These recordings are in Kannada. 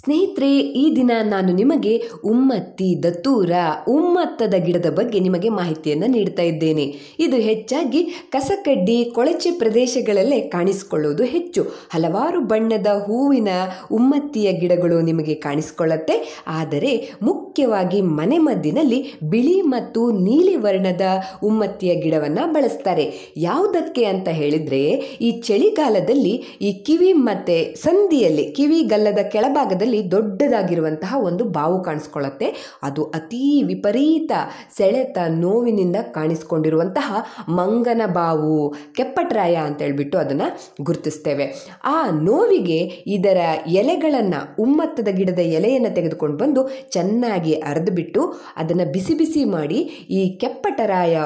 ಸ್ನೇಹಿತರೆ ಈ ದಿನ ನಾನು ನಿಮಗೆ ಉಮ್ಮತ್ತಿ ದತ್ತೂರ ಉಮ್ಮತ್ತದ ಗಿಡದ ಬಗ್ಗೆ ನಿಮಗೆ ಮಾಹಿತಿಯನ್ನು ನೀಡ್ತಾ ಇದ್ದೇನೆ ಇದು ಹೆಚ್ಚಾಗಿ ಕಸಕಡ್ಡಿ ಕೊಳಚೆ ಪ್ರದೇಶಗಳಲ್ಲೇ ಕಾಣಿಸಿಕೊಳ್ಳುವುದು ಹೆಚ್ಚು ಹಲವಾರು ಬಣ್ಣದ ಹೂವಿನ ಉಮ್ಮತ್ತಿಯ ಗಿಡಗಳು ನಿಮಗೆ ಕಾಣಿಸಿಕೊಳ್ಳುತ್ತೆ ಆದರೆ ಮುಖ್ಯವಾಗಿ ಮನೆಮದ್ದಿನಲ್ಲಿ ಬಿಳಿ ಮತ್ತು ನೀಲಿ ವರ್ಣದ ಉಮ್ಮತ್ತಿಯ ಗಿಡವನ್ನು ಬಳಸ್ತಾರೆ ಯಾವುದಕ್ಕೆ ಅಂತ ಹೇಳಿದರೆ ಈ ಚಳಿಗಾಲದಲ್ಲಿ ಈ ಕಿವಿ ಮತ್ತು ಸಂಧಿಯಲ್ಲಿ ಕಿವಿಗಲ್ಲದ ಕೆಳಭಾಗದಲ್ಲಿ ದೊಡ್ಡದಾಗಿರುವಂತಹ ಒಂದು ಬಾವು ಕಾಣಿಸ್ಕೊಳ್ಳುತ್ತೆ ಅದು ಅತೀ ವಿಪರೀತ ಸೆಳೆತ ನೋವಿನಿಂದ ಕಾಣಿಸ್ಕೊಂಡಿರುವಂತಹ ಮಂಗನ ಬಾವು ಕೆಪ್ಪಟ್ರಾಯ ಹೇಳ್ಬಿಟ್ಟು ಅದನ್ನು ಗುರುತಿಸ್ತೇವೆ ಆ ನೋವಿಗೆ ಇದರ ಎಲೆಗಳನ್ನು ಉಮ್ಮತ್ತದ ಗಿಡದ ಎಲೆಯನ್ನು ತೆಗೆದುಕೊಂಡು ಬಂದು ಚೆನ್ನಾಗಿ ಅರೆದುಬಿಟ್ಟು ಅದನ್ನು ಬಿಸಿ ಬಿಸಿ ಮಾಡಿ ಈ ಕೆಪ್ಪಟರಾಯ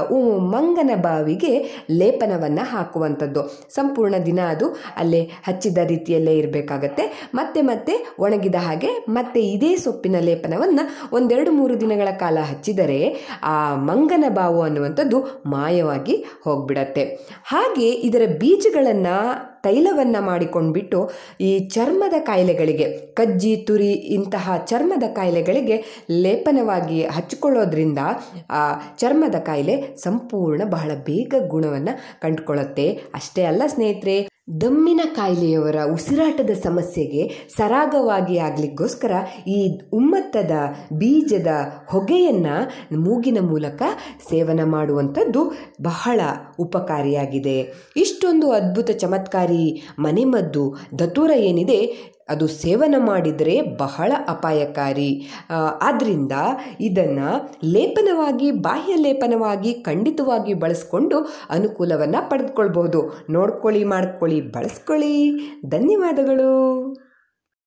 ಮಂಗನ ಬಾವಿಗೆ ಲೇಪನವನ್ನು ಹಾಕುವಂಥದ್ದು ಸಂಪೂರ್ಣ ದಿನ ಅದು ಅಲ್ಲೇ ಹಚ್ಚಿದ ರೀತಿಯಲ್ಲೇ ಇರಬೇಕಾಗತ್ತೆ ಮತ್ತೆ ಮತ್ತೆ ಒಣಗಿದ ಹೇಳಿದ ಹಾಗೆ ಮತ್ತೆ ಇದೇ ಸೊಪ್ಪಿನ ಲೇಪನವನ್ನು ಒಂದೆರಡು ಮೂರು ದಿನಗಳ ಕಾಲ ಹಚ್ಚಿದರೆ ಆ ಮಂಗನ ಬಾವು ಅನ್ನುವಂಥದ್ದು ಮಾಯವಾಗಿ ಹೋಗ್ಬಿಡತ್ತೆ ಹಾಗೆ ಇದರ ಬೀಜಗಳನ್ನು ತೈಲವನ್ನು ಮಾಡಿಕೊಂಡ್ಬಿಟ್ಟು ಈ ಚರ್ಮದ ಕಾಯಿಲೆಗಳಿಗೆ ಕಜ್ಜಿ ತುರಿ ಇಂತಹ ಚರ್ಮದ ಕಾಯಿಲೆಗಳಿಗೆ ಲೇಪನವಾಗಿ ಹಚ್ಚಿಕೊಳ್ಳೋದ್ರಿಂದ ಆ ಚರ್ಮದ ಕಾಯಿಲೆ ಸಂಪೂರ್ಣ ಬಹಳ ಬೇಗ ಗುಣವನ್ನು ಕಂಡುಕೊಳ್ಳುತ್ತೆ ಅಷ್ಟೇ ಅಲ್ಲ ಸ್ನೇಹಿತರೆ ದಮ್ಮಿನ ಕಾಯಿಲೆಯವರ ಉಸಿರಾಟದ ಸಮಸ್ಯೆಗೆ ಸರಾಗವಾಗಿ ಆಗಲಿಕ್ಕೋಸ್ಕರ ಈ ಉಮ್ಮತ್ತದ ಬೀಜದ ಹೊಗೆಯನ್ನು ಮೂಗಿನ ಮೂಲಕ ಸೇವನ ಮಾಡುವಂಥದ್ದು ಬಹಳ ಉಪಕಾರಿಯಾಗಿದೆ ಇಷ್ಟೊಂದು ಅದ್ಭುತ ಚಮತ್ಕಾರಿ ಮನೆಮದ್ದು ದತೂರ ಏನಿದೆ ಅದು ಸೇವನ ಮಾಡಿದರೆ ಬಹಳ ಅಪಾಯಕಾರಿ ಆದ್ದರಿಂದ ಇದನ್ನು ಲೇಪನವಾಗಿ ಬಾಹ್ಯ ಲೇಪನವಾಗಿ ಖಂಡಿತವಾಗಿ ಬಳಸ್ಕೊಂಡು ಅನುಕೂಲವನ್ನು ಪಡೆದುಕೊಳ್ಬೋದು ನೋಡ್ಕೊಳ್ಳಿ ಮಾಡ್ಕೊಳ್ಳಿ ಬಳಸ್ಕೊಳ್ಳಿ ಧನ್ಯವಾದಗಳು